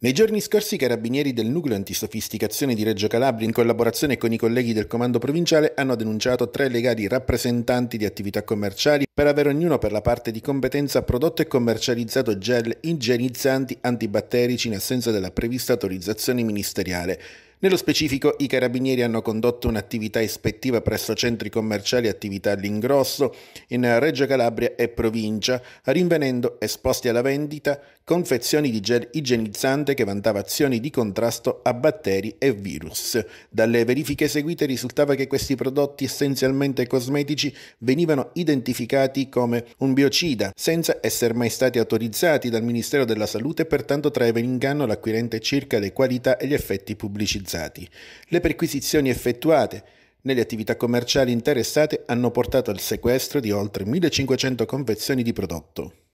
Nei giorni scorsi i carabinieri del nucleo antisofisticazione di Reggio Calabria in collaborazione con i colleghi del comando provinciale hanno denunciato tre legali rappresentanti di attività commerciali per aver ognuno per la parte di competenza prodotto e commercializzato gel igienizzanti antibatterici in assenza della prevista autorizzazione ministeriale. Nello specifico, i carabinieri hanno condotto un'attività ispettiva presso centri commerciali e attività all'ingrosso in Reggio Calabria e provincia, rinvenendo esposti alla vendita confezioni di gel igienizzante che vantava azioni di contrasto a batteri e virus. Dalle verifiche eseguite risultava che questi prodotti essenzialmente cosmetici venivano identificati come un biocida, senza essere mai stati autorizzati dal Ministero della Salute e pertanto traeva in inganno l'acquirente circa le qualità e gli effetti pubblicizzati realizzati. Le perquisizioni effettuate nelle attività commerciali interessate hanno portato al sequestro di oltre 1500 confezioni di prodotto.